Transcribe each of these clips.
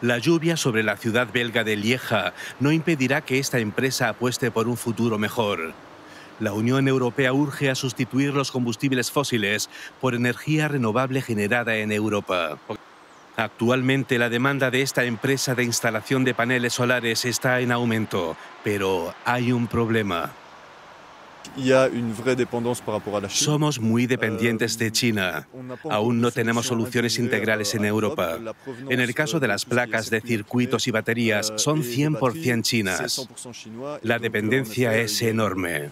La lluvia sobre la ciudad belga de Lieja no impedirá que esta empresa apueste por un futuro mejor. La Unión Europea urge a sustituir los combustibles fósiles por energía renovable generada en Europa. Actualmente la demanda de esta empresa de instalación de paneles solares está en aumento, pero hay un problema. Somos muy dependientes de China. Eh, Aún no tenemos soluciones integrales en Europa. En el caso de las placas de circuitos y baterías, son 100% eh, chinas. La dependencia es enorme.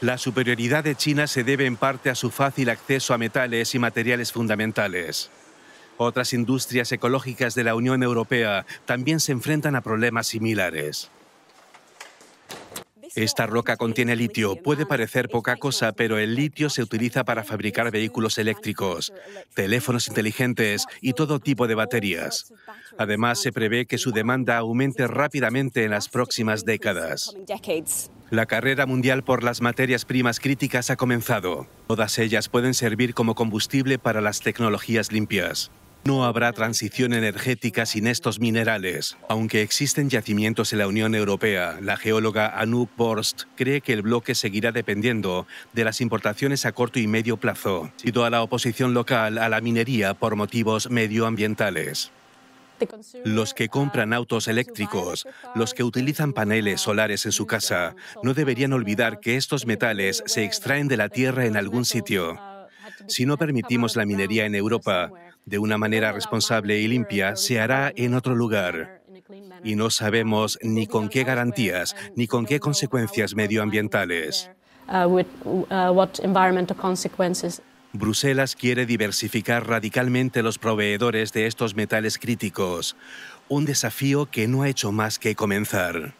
La superioridad de China se debe en parte a su fácil acceso a metales y materiales fundamentales. Otras industrias ecológicas de la Unión Europea también se enfrentan a problemas similares. Esta roca contiene litio. Puede parecer poca cosa, pero el litio se utiliza para fabricar vehículos eléctricos, teléfonos inteligentes y todo tipo de baterías. Además, se prevé que su demanda aumente rápidamente en las próximas décadas. La carrera mundial por las materias primas críticas ha comenzado. Todas ellas pueden servir como combustible para las tecnologías limpias. No habrá transición energética sin estos minerales. Aunque existen yacimientos en la Unión Europea, la geóloga Anu Borst cree que el bloque seguirá dependiendo de las importaciones a corto y medio plazo, debido a la oposición local a la minería por motivos medioambientales. Los que compran autos eléctricos, los que utilizan paneles solares en su casa, no deberían olvidar que estos metales se extraen de la tierra en algún sitio. Si no permitimos la minería en Europa de una manera responsable y limpia, se hará en otro lugar. Y no sabemos ni con qué garantías, ni con qué consecuencias medioambientales. Bruselas quiere diversificar radicalmente los proveedores de estos metales críticos, un desafío que no ha hecho más que comenzar.